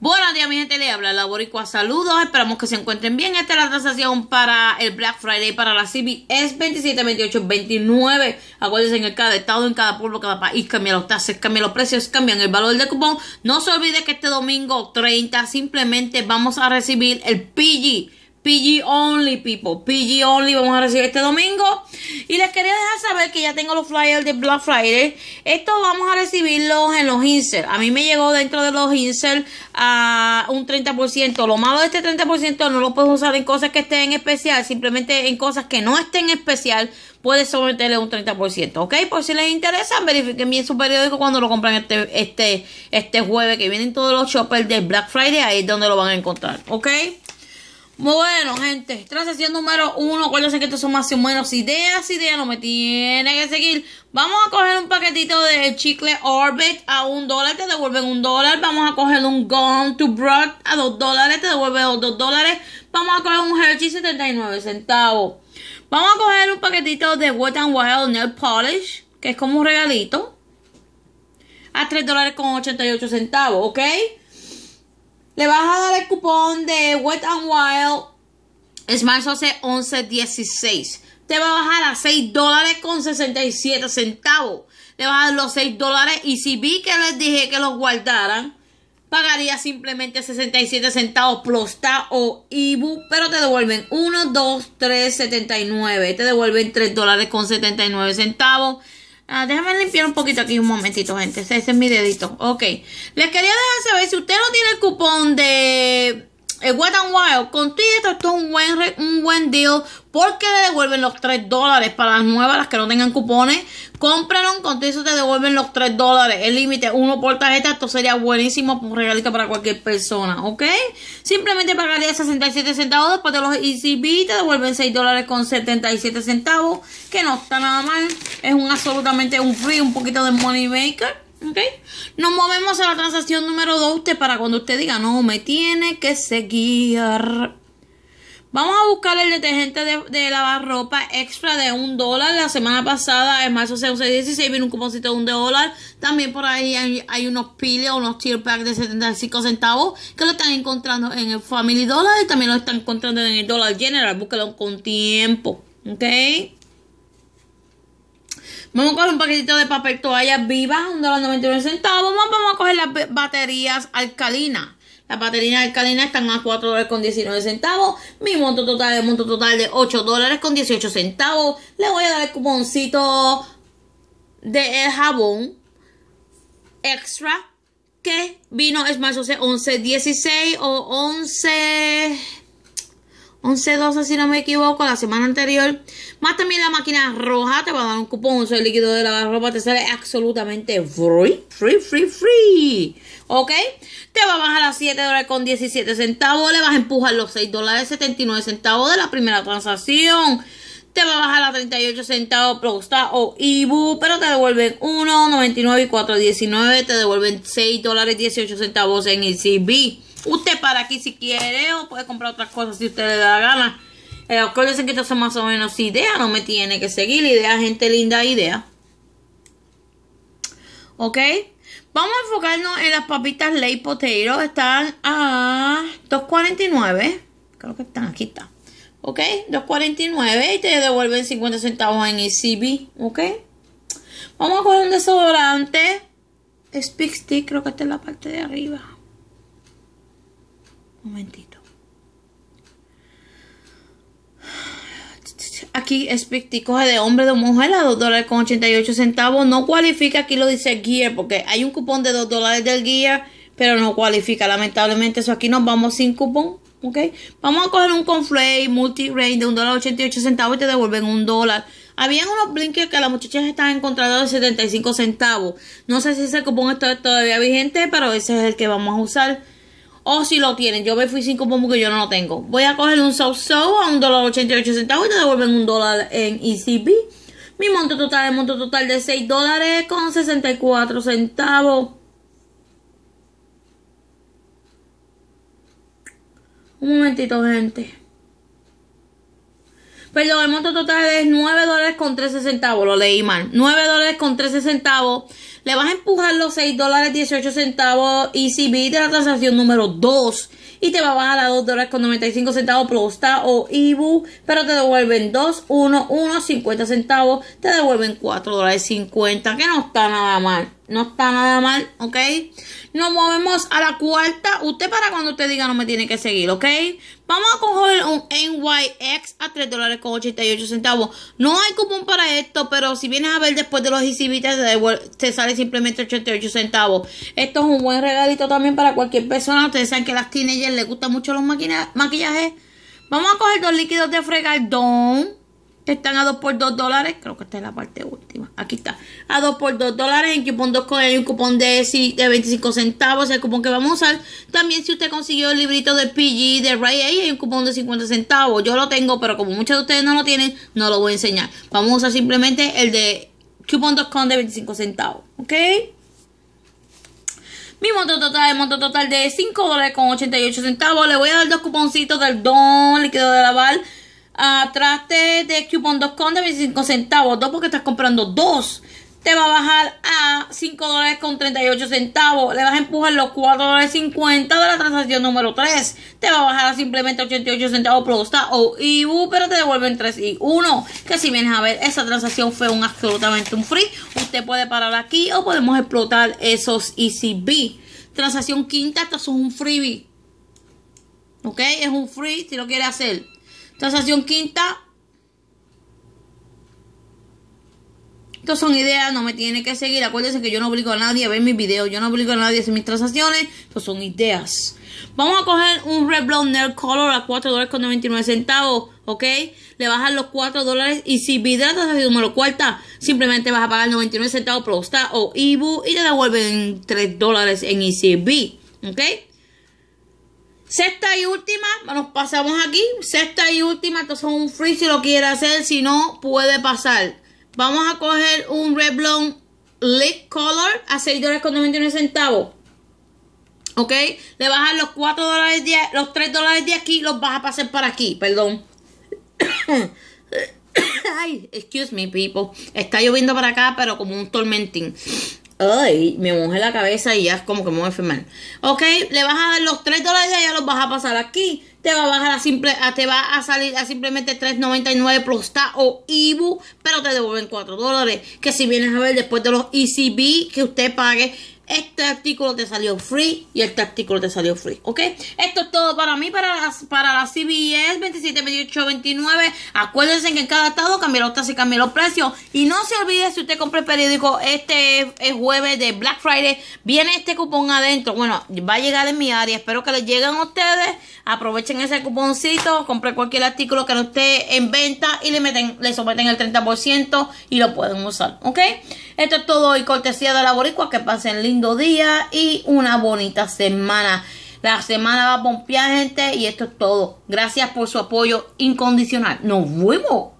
Buenos días, mi gente. Le habla la a Saludos. Esperamos que se encuentren bien. Esta es la transacción para el Black Friday para la CB. Es 27, 28, 29. Acuérdense en cada estado, en cada pueblo, cada país. Cambian los tasas, cambian los precios, cambian el valor del cupón. No se olvide que este domingo 30 simplemente vamos a recibir el PG PG Only, people. PG Only vamos a recibir este domingo. Y les quería dejar saber que ya tengo los flyers de Black Friday. Esto vamos a recibirlos en los Insert. A mí me llegó dentro de los inserts a ah, un 30%. Lo malo de este 30% no lo puedes usar en cosas que estén en especial, simplemente en cosas que no estén especial puedes someterle un 30%, ¿ok? Por si les interesa, verifiquen bien su periódico cuando lo compran este, este, este jueves, que vienen todos los shoppers de Black Friday, ahí es donde lo van a encontrar, ¿ok? Bueno, gente, transacción número uno. Acuérdense pues que estos son más o menos ideas, ideas, no me tiene que seguir. Vamos a coger un paquetito de chicle Orbit a un dólar, te devuelven un dólar. Vamos a coger un Gone to Broad a dos dólares, te devuelven dos dólares. Vamos a coger un Hershey 79 centavos. Vamos a coger un paquetito de Wet n Wild Nail Polish, que es como un regalito, a tres dólares con 88 centavos, ¿ok? Le vas a dar el cupón de Wet and Wild. Es más, 11.16. Te va a bajar a 6 dólares con 67 centavos. Le vas a dar los 6 dólares. Y si vi que les dije que los guardaran, pagaría simplemente 67 centavos Plosta o Ibu, pero te devuelven 1, 2, 3, 79. Te devuelven 3 dólares con 79 centavos. Ah, déjame limpiar un poquito aquí un momentito, gente. Ese, es mi dedito. Ok. Les quería dejar saber si usted no tiene el cupón de el eh, Wet and Wild con esto, esto es un buen, un buen deal porque le devuelven los 3 dólares para las nuevas, las que no tengan cupones. cómpralo, con eso te devuelven los 3 dólares. El límite, uno por tarjeta, esto sería buenísimo un regalito para cualquier persona, ¿ok? Simplemente pagaría 67 centavos, después de los ECB te devuelven 6 dólares con 77 centavos, que no está nada mal. Es un absolutamente un free, un poquito de money maker. ¿Ok? Nos movemos a la transacción número 2 usted para cuando usted diga, no, me tiene que seguir. Vamos a buscar el detergente de, lavar ropa extra de un dólar. La semana pasada, en marzo 16, vino un composito de un dólar. También por ahí hay, unos piles, unos tier packs de 75 centavos que lo están encontrando en el Family Dollar y también lo están encontrando en el Dollar General. Búsquelo con tiempo. ¿Ok? Vamos a coger un paquetito de papel toalla viva, un dólar centavos. Vamos a coger las baterías alcalinas. Las baterías alcalinas están a 4 dólares con 19 centavos. Mi monto total es monto total de 8 dólares con 18 centavos. Le voy a dar el cuponcito de jabón extra que vino es más o 11 16 o 11 11-12 si no me equivoco, la semana anterior. Más también la máquina roja te va a dar un cupón, Un líquido de ropa te sale absolutamente free, free, free, free. ¿Ok? Te va a bajar a 7 dólares con 17 centavos, le vas a empujar los $6.79 dólares centavos de la primera transacción. Te va a bajar a 38 centavos Prosta o Ibu, pero te devuelven 1.99 y 4.19, te devuelven $6.18 dólares centavos en el CB. Usted para aquí si quiere o puede comprar otras cosas si usted le da la gana. Eh, acuérdense que estas son más o menos ideas, no me tiene que seguir. Idea, gente linda, idea. ¿Ok? Vamos a enfocarnos en las papitas Ley Potato. Están a 2.49. Creo que están aquí, está. ¿Ok? 2.49 y te devuelven 50 centavos en ECB. ¿Ok? Vamos a coger un desodorante. Speak Stick, creo que está en la parte de arriba momentito. Aquí es coge de hombre de mujer a 2 dólares con 88 centavos. No cualifica, aquí lo dice Gear, porque hay un cupón de 2 dólares del guía, pero no cualifica. Lamentablemente, eso aquí nos vamos sin cupón. ¿Ok? Vamos a coger un conflay multi rain de 1 dólar 88 centavos y te devuelven un dólar. Habían unos blinkers que las muchachas estaban encontrando de 75 centavos. No sé si ese cupón está todavía vigente, pero ese es el que vamos a usar. O si lo tienen, yo me fui sin cupón que yo no lo tengo. Voy a coger un so a un dólar 88 centavos y te devuelven un dólar en ECB. Mi monto total es monto total de 6 dólares con 64 centavos. Un momentito, gente. Perdón, el monto total es 9 dólares con 13 centavos. Lo leí mal. 9 dólares con 13 centavos le vas a empujar los 6 dólares 18 centavos ECB de la transacción número 2 y te va a bajar a 2 dólares con 95 centavos Prosta o Ibu, pero te devuelven 2, 1, 1, 50 centavos, te devuelven 4 dólares 50, que no está nada mal. No está nada mal, ¿ok? Nos movemos a la cuarta. Usted para cuando usted diga no me tiene que seguir, ¿ok? Vamos a coger un NYX a 3 dólares con 88 centavos. No hay cupón para esto, pero si vienes a ver después de los exhibitas, te sale simplemente 88 centavos. Esto es un buen regalito también para cualquier persona. Ustedes saben que a las teenagers les gustan mucho los maquillajes. Vamos a coger dos líquidos de fregar están a 2 por 2 dólares. Creo que esta es la parte última. Aquí está. A 2 por 2 dólares. En cupón 2 con un cupón de, de 25 centavos. Es El cupón que vamos a usar. También si usted consiguió el librito de PG de Ray A. Hay un cupón de 50 centavos. Yo lo tengo. Pero como muchos de ustedes no lo tienen. No lo voy a enseñar. Vamos a usar simplemente el de con de 25 centavos. ¿Ok? Mi monto total, el monto total de 5 dólares con 88 centavos. Le voy a dar dos cuponcitos del don líquido de lavar uh, de de 2 con 25 centavos, 2 porque estás comprando 2 te va a bajar a 5 dólares con 38 centavos, le vas a empujar los 4 dólares 50 de la transacción número 3, te va a bajar a simplemente 88 centavos está o IBU, pero te devuelven 3 y 1, que si vienes a ver, esa transacción fue un absolutamente un free, usted puede parar aquí o podemos explotar esos ECB. Transacción quinta, esto es un freebie. ¿Ok? Es un free si lo quiere hacer transacción quinta. Estas son ideas, no me tiene que seguir. Acuérdense que yo no obligo a nadie a ver mis videos. Yo no obligo a nadie a hacer mis transacciones. Estas son ideas. Vamos a coger un Red Blonde Nail Color a 4 dólares con 99 centavos. ¿Ok? Le bajan los 4 dólares. Y si vidra de número cuarta, simplemente vas a pagar 99 centavos por o Ibu. Y te devuelven 3 dólares en ECB. ¿Ok? Sexta y última, nos pasamos aquí. Sexta y última, esto son un free si lo quiere hacer, si no, puede pasar. Vamos a coger un Reblon lip Color a 6 dólares con 21 centavos. ¿Ok? Le bajan los 4 dólares, los 3 dólares de aquí, los vas a pasar para aquí, perdón. Ay, excuse me, people. Está lloviendo para acá, pero como un tormentín. Ay, me mojé la cabeza y ya es como que me voy a enfermar. Ok, le vas a dar los 3 dólares y ya los vas a pasar aquí. Te va a bajar a simple, te va a salir a simplemente 3.99 plus o IBU, e pero te devuelven 4 dólares. Que si vienes a ver después de los ECB que usted pague, este artículo te salió free y este artículo te salió free, ¿ok? Esto es todo para mí, para la para las CBS 27, 28, 29. Acuérdense que en cada estado cambió los tasas y cambia los precios. Y no se olvide si usted compra el periódico este jueves de Black Friday, viene este cupón adentro. Bueno, va a llegar en mi área. Espero que les lleguen a ustedes. Aprovechen ese cuponcito, compre cualquier artículo que no esté en venta y le meten, le someten el 30% y lo pueden usar, ¿ok? Esto es todo y cortesía de la boricua. Que pasen lindo día y una bonita semana. La semana va a bombear, gente, y esto es todo. Gracias por su apoyo incondicional. Nos vemos.